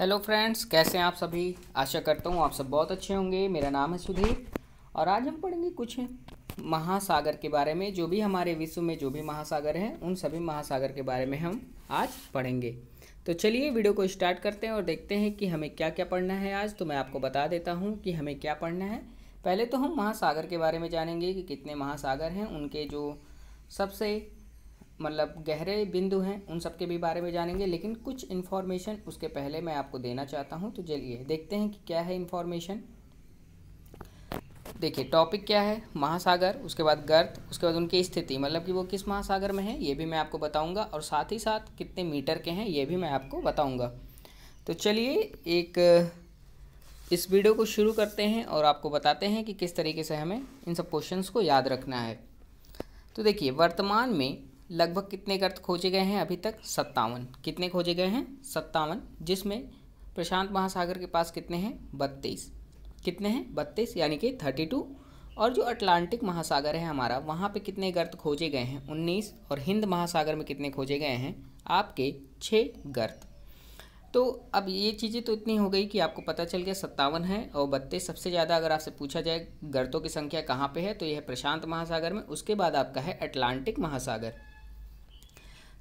hello friends कैसे हैं आप सभी आशा करता हूँ आप सब बहुत अच्छे होंगे मेरा नाम है सुधीर और आज हम पढ़ेंगे कुछ महासागर के बारे में जो भी हमारे विश्व में जो भी महासागर हैं उन सभी महासागर के बारे में हम आज पढ़ेंगे तो चलिए वीडियो को स्टार्ट करते हैं और देखते हैं कि हमें क्या क्या पढ़ना है आज तो मैं आपको बता देता हूँ कि हमें क्या पढ़ना है पहले तो हम महासागर के बारे में जानेंगे कि कितने महासागर हैं उनके जो सबसे मतलब गहरे बिंदु हैं उन सब के भी बारे में जानेंगे लेकिन कुछ इन्फॉर्मेशन उसके पहले मैं आपको देना चाहता हूँ तो चलिए देखते हैं कि क्या है इन्फॉर्मेशन देखिए टॉपिक क्या है महासागर उसके बाद गर्त उसके बाद उनकी स्थिति मतलब कि वो किस महासागर में है ये भी मैं आपको बताऊंगा और साथ ही साथ कितने मीटर के हैं ये भी मैं आपको बताऊंगा तो चलिए एक इस वीडियो को शुरू करते हैं और आपको बताते हैं कि किस तरीके से हमें इन सब क्वेश्चंस को याद रखना है तो देखिए वर्तमान में लगभग कितने गर्त खोजे गए हैं अभी तक सत्तावन कितने खोजे गए हैं सत्तावन जिसमें प्रशांत महासागर के पास कितने हैं बत्तीस कितने हैं बत्तीस यानी कि थर्टी टू और जो अटलांटिक महासागर है हमारा वहाँ पे कितने गर्त खोजे गए हैं उन्नीस और हिंद महासागर में कितने खोजे गए हैं आपके छः गर्त तो अब ये चीज़ें तो इतनी हो गई कि आपको पता चल गया सत्तावन है और बत्तीस सबसे ज़्यादा अगर आपसे पूछा जाए गर्तों की संख्या कहाँ पे है तो यह है प्रशांत महासागर में उसके बाद आपका है अटलांटिक महासागर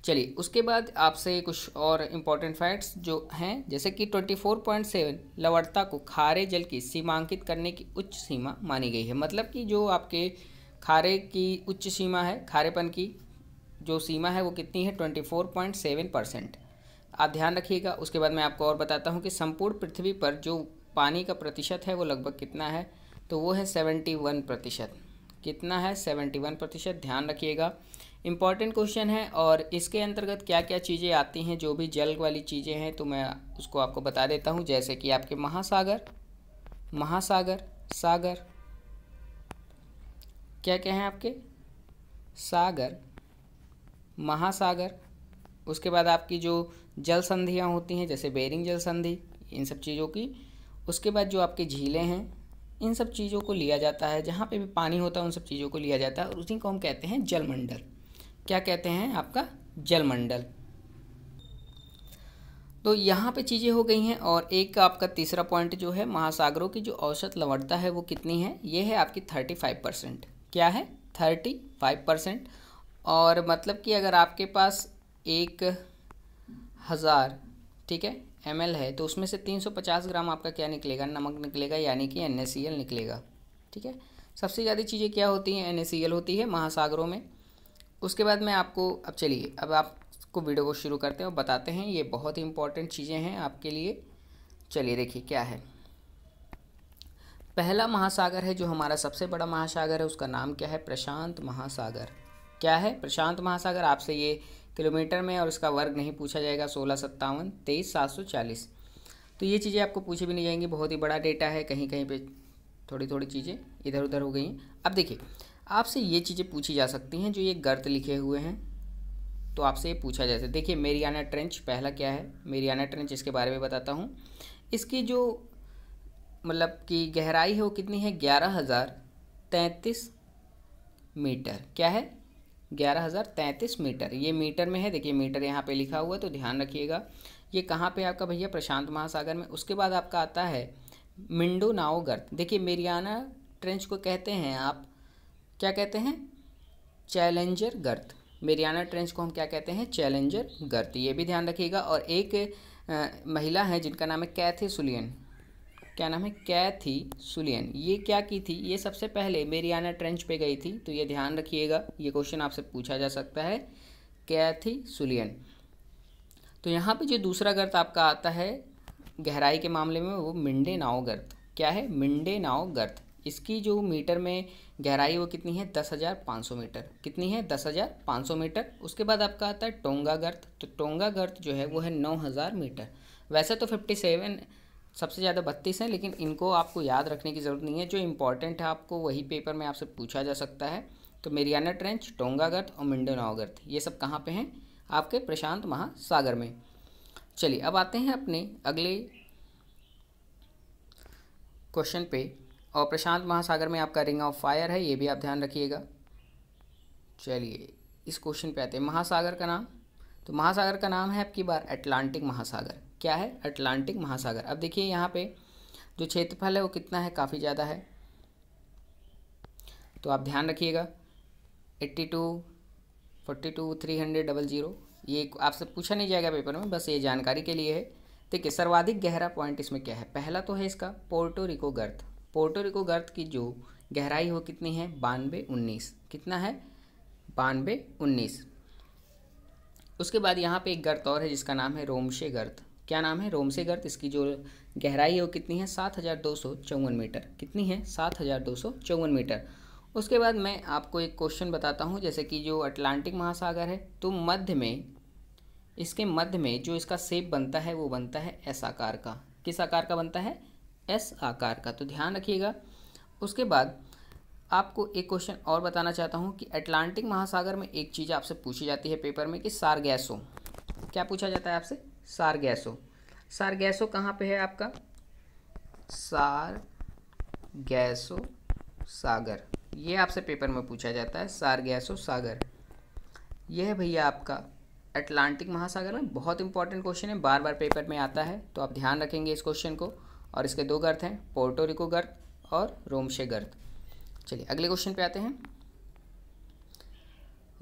चलिए उसके बाद आपसे कुछ और इम्पोर्टेंट फैक्ट्स जो हैं जैसे कि 24.7 लवणता को खारे जल की सीमांकित करने की उच्च सीमा मानी गई है मतलब कि जो आपके खारे की उच्च सीमा है खारेपन की जो सीमा है वो कितनी है 24.7 परसेंट आप ध्यान रखिएगा उसके बाद मैं आपको और बताता हूँ कि संपूर्ण पृथ्वी पर जो पानी का प्रतिशत है वो लगभग कितना है तो वो है सेवेंटी प्रतिशत कितना है सेवेंटी प्रतिशत ध्यान रखिएगा इम्पॉर्टेंट क्वेश्चन है और इसके अंतर्गत क्या क्या चीज़ें आती हैं जो भी जल वाली चीज़ें हैं तो मैं उसको आपको बता देता हूँ जैसे कि आपके महासागर महासागर सागर क्या क्या हैं आपके सागर महासागर उसके बाद आपकी जो जल संधियाँ होती हैं जैसे बेरिंग जल संधि इन सब चीज़ों की उसके बाद जो आपके झीलें हैं इन सब चीज़ों को लिया जाता है जहाँ पे भी पानी होता है उन सब चीज़ों को लिया जाता है और उसी को हम कहते हैं जलमंडल क्या कहते हैं आपका जलमंडल तो यहाँ पे चीज़ें हो गई हैं और एक आपका तीसरा पॉइंट जो है महासागरों की जो औसत लवणता है वो कितनी है ये है आपकी थर्टी फाइव परसेंट क्या है थर्टी फाइव परसेंट और मतलब कि अगर आपके पास एक हज़ार ठीक है एम है तो उसमें से तीन सौ पचास ग्राम आपका क्या निकलेगा नमक निकलेगा यानी कि एन निकलेगा ठीक है सबसे ज़्यादा चीज़ें क्या होती हैं एन होती है महासागरों में उसके बाद मैं आपको अब चलिए अब आपको वीडियो को शुरू करते हैं और बताते हैं ये बहुत ही इंपॉर्टेंट चीज़ें हैं आपके लिए चलिए देखिए क्या है पहला महासागर है जो हमारा सबसे बड़ा महासागर है उसका नाम क्या है प्रशांत महासागर क्या है प्रशांत महासागर आपसे ये किलोमीटर में और इसका वर्ग नहीं पूछा जाएगा सोलह सत्तावन तेईस सात सौ चालीस तो ये चीज़ें आपको पूछी भी नहीं जाएंगी बहुत ही बड़ा डेटा है कहीं कहीं पे थोड़ी थोड़ी चीज़ें इधर उधर हो गई हैं अब देखिए आपसे ये चीज़ें पूछी जा सकती हैं जो ये गर्त लिखे हुए हैं तो आपसे ये पूछा जा है देखिए मेरियाना ट्रेंच पहला क्या है मेरियाना ट्रेंच इसके बारे में बताता हूँ इसकी जो मतलब कि गहराई है वो कितनी है ग्यारह हज़ार तैंतीस मीटर क्या है ग्यारह हज़ार तैंतीस मीटर ये मीटर में है देखिए मीटर यहाँ पे लिखा हुआ है तो ध्यान रखिएगा ये कहाँ पे आपका भैया प्रशांत महासागर में उसके बाद आपका आता है मिंडो नाओ गर्त देखिए मेरियाना ट्रेंच को कहते हैं आप क्या कहते हैं चैलेंजर गर्त मेरियाना ट्रेंच को हम क्या कहते हैं चैलेंजर गर्त ये भी ध्यान रखिएगा और एक आ, महिला है जिनका नाम है कैथी सुलियन क्या नाम है कैथी सुलियन ये क्या की थी ये सबसे पहले मेरियाना ट्रेंच पे गई थी तो ये ध्यान रखिएगा ये क्वेश्चन आपसे पूछा जा सकता है कैथी सुलियन तो यहाँ पर जो दूसरा गर्त आपका आता है गहराई के मामले में वो मिंडे नाव गर्त क्या है मिंडे नाव गर्थ इसकी जो मीटर में गहराई वो कितनी है दस हज़ार पाँच सौ मीटर कितनी है दस हज़ार पाँच सौ मीटर उसके बाद आपका आता है टोंगा गर्त तो टोंगा गर्त जो है वो है नौ हज़ार मीटर वैसे तो फिफ्टी सेवन सबसे ज़्यादा बत्तीस हैं लेकिन इनको आपको याद रखने की ज़रूरत नहीं है जो इंपॉर्टेंट है आपको वही पेपर में आपसे पूछा जा सकता है तो मेरियाना ट्रेंच टोंगा गर्त और मिंडोनाओ गर्त ये सब कहाँ पर हैं आपके प्रशांत महासागर में चलिए अब आते हैं अपने अगले क्वेश्चन पे और प्रशांत महासागर में आपका रिंग ऑफ फायर है ये भी आप ध्यान रखिएगा चलिए इस क्वेश्चन पे आते हैं महासागर का नाम तो महासागर का नाम है आपकी बार अटलांटिक महासागर क्या है अटलांटिक महासागर अब देखिए यहाँ पे जो क्षेत्रफल है वो कितना है काफ़ी ज़्यादा है तो आप ध्यान रखिएगा eighty two forty two three hundred double zero ये आपसे पूछा नहीं जाएगा पेपर में बस ये जानकारी के लिए है देखिए सर्वाधिक गहरा पॉइंट इसमें क्या है पहला तो है इसका पोर्टो रिको गर्थ पोर्टोरिको गर्त की जो गहराई हो कितनी है बानवे उन्नीस कितना है बानवे उन्नीस उसके बाद यहाँ पे एक गर्त और है जिसका नाम है रोमशे गर्त क्या नाम है रोमशे गर्त इसकी जो गहराई है वो कितनी है सात हज़ार दो सौ चौवन मीटर कितनी है सात हज़ार दो सौ चौवन मीटर उसके बाद मैं आपको एक क्वेश्चन बताता हूँ जैसे कि जो अटलांटिक महासागर है तो मध्य में इसके मध्य में जो इसका सेप बनता है वो बनता है एस आकार का किस आकार का बनता है एस आकार का तो ध्यान रखिएगा उसके बाद आपको एक क्वेश्चन और बताना चाहता हूँ कि अटलांटिक महासागर में एक चीज़ आपसे पूछी जाती है पेपर में कि सारगैसो क्या पूछा जाता है आपसे सारगैसो सारगैसो कहाँ पे है आपका सार गैसो सागर ये आपसे पेपर में पूछा जाता है सारगैसो सागर यह है भैया आपका अटलांटिक महासागर में बहुत इंपॉर्टेंट क्वेश्चन है बार बार पेपर में आता है तो आप ध्यान रखेंगे इस क्वेश्चन को और इसके दो गर्थ हैं पोर्टोरिको गर्थ और रोमशे गर्थ चलिए अगले क्वेश्चन पे आते हैं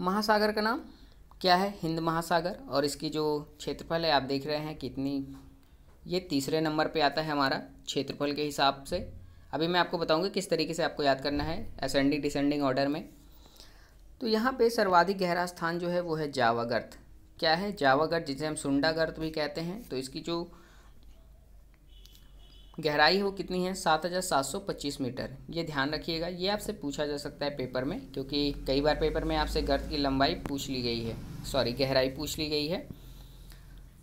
महासागर का नाम क्या है हिंद महासागर और इसकी जो क्षेत्रफल है आप देख रहे हैं कितनी ये तीसरे नंबर पे आता है हमारा क्षेत्रफल के हिसाब से अभी मैं आपको बताऊंगा किस तरीके से आपको याद करना है असेंडिंग डिसेंडिंग ऑर्डर में तो यहाँ पे सर्वाधिक गहरा स्थान जो है वो है जावा क्या है जावा जिसे हम सुंडा भी कहते हैं तो इसकी जो गहराई हो कितनी है सात हज़ार सात सौ पच्चीस मीटर ये ध्यान रखिएगा ये आपसे पूछा जा सकता है पेपर में क्योंकि कई बार पेपर में आपसे गर्त की लंबाई पूछ ली गई है सॉरी गहराई पूछ ली गई है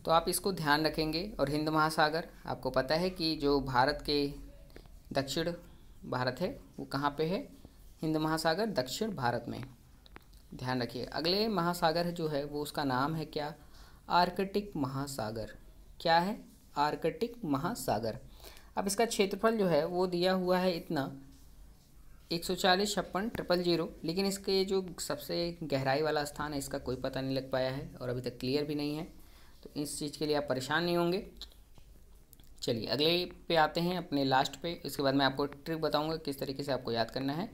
तो आप इसको ध्यान रखेंगे और हिंद महासागर आपको पता है कि जो भारत के दक्षिण भारत है वो कहाँ पे है हिंद महासागर दक्षिण भारत में ध्यान रखिए अगले महासागर जो है वो उसका नाम है क्या आर्कटिक महासागर क्या है आर्कटिक महासागर अब इसका क्षेत्रफल जो है वो दिया हुआ है इतना एक सौ चालीस छप्पन ट्रिपल जीरो लेकिन इसके जो सबसे गहराई वाला स्थान है इसका कोई पता नहीं लग पाया है और अभी तक क्लियर भी नहीं है तो इस चीज़ के लिए आप परेशान नहीं होंगे चलिए अगले पे आते हैं अपने लास्ट पे इसके बाद मैं आपको ट्रिक बताऊंगा किस तरीके से आपको याद करना है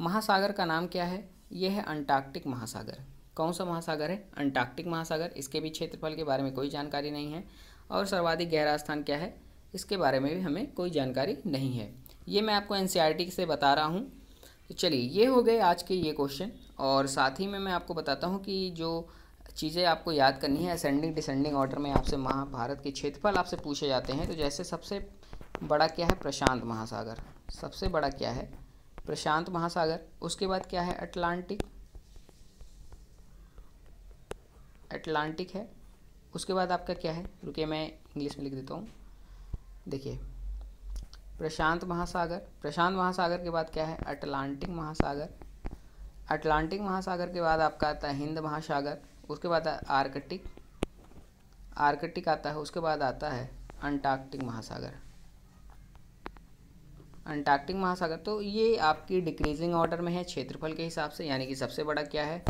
महासागर का नाम क्या है यह है अंटार्कटिक महासागर कौन सा महासागर है अंटार्कटिक महासागर इसके भी क्षेत्रफल के बारे में कोई जानकारी नहीं है और सर्वाधिक गहरा स्थान क्या है इसके बारे में भी हमें कोई जानकारी नहीं है ये मैं आपको एन e से बता रहा हूँ तो चलिए ये हो गए आज के ये क्वेश्चन और साथ ही में मैं आपको बताता हूँ कि जो चीज़ें आपको याद करनी है असेंडिंग डिसेंडिंग ऑर्डर में आपसे महाभारत के क्षेत्रफल आपसे पूछे जाते हैं तो जैसे सबसे बड़ा क्या है प्रशांत महासागर सबसे बड़ा क्या है प्रशांत महासागर उसके बाद क्या है अटलांटिक अटलांटिक है उसके बाद आपका क्या है रुके मैं इंग्लिश में लिख देता हूँ देखिए प्रशांत महासागर प्रशांत महासागर के बाद क्या है अटलांटिक महासागर अटलांटिक महासागर के बाद आपका आता है हिंद महासागर उसके बाद आर्कटिक आर्कटिक आता है उसके बाद आता है अंटार्कटिक महासागर अंटार्कटिक महासागर तो ये आपकी डिक्रीजिंग ऑर्डर में है क्षेत्रफल के हिसाब से यानी कि सबसे बड़ा क्या है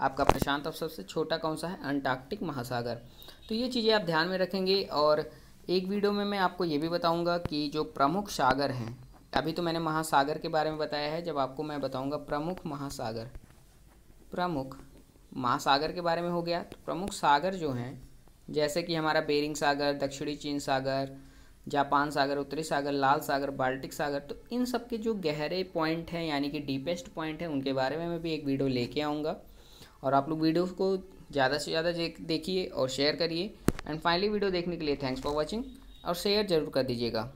आपका प्रशांत और सबसे छोटा कौन सा है अंटार्कटिक महासागर तो ये चीज़ें आप ध्यान में रखेंगे और एक वीडियो में मैं आपको ये भी बताऊंगा कि जो प्रमुख सागर हैं अभी तो मैंने महासागर के बारे में बताया है जब आपको मैं बताऊंगा प्रमुख महासागर प्रमुख महासागर के बारे में हो गया तो प्रमुख सागर जो हैं जैसे कि हमारा बेरिंग सागर दक्षिणी चीन सागर जापान सागर उत्तरी सागर लाल सागर बाल्टिक सागर तो इन सब के जो गहरे पॉइंट हैं यानी कि डीपेस्ट पॉइंट हैं उनके बारे में मैं भी एक वीडियो लेके आऊँगा और आप लोग वीडियो को ज़्यादा से ज़्यादा देखिए और शेयर करिए एंड फाइनली वीडियो देखने के लिए थैंक्स फॉर वॉचिंग और शेयर जरूर कर दीजिएगा